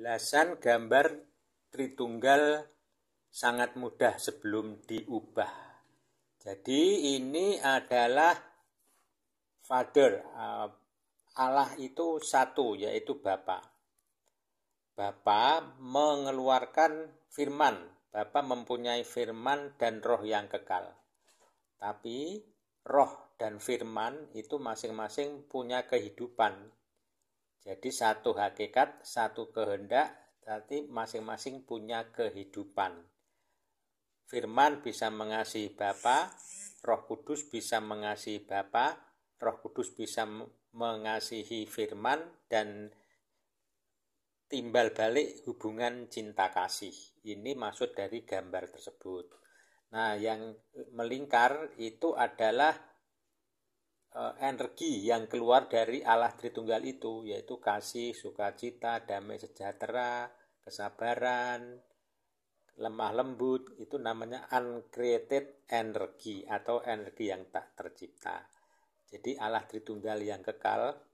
Lasan gambar Tritunggal sangat mudah sebelum diubah. Jadi ini adalah Father. Uh, Allah itu satu, yaitu Bapa. Bapa mengeluarkan firman. Bapa mempunyai firman dan roh yang kekal. Tapi roh dan firman itu masing-masing punya kehidupan, jadi satu hakikat, satu kehendak, tapi masing-masing punya kehidupan. Firman bisa mengasihi Bapa, Roh Kudus bisa mengasihi Bapa, Roh Kudus bisa mengasihi firman dan timbal balik hubungan cinta kasih. Ini maksud dari gambar tersebut. Nah, yang melingkar itu adalah Eh, energi yang keluar dari Allah Tritunggal itu yaitu kasih, sukacita, damai sejahtera, kesabaran, lemah lembut itu namanya uncreated energi atau energi yang tak tercipta. Jadi Allah Tritunggal yang kekal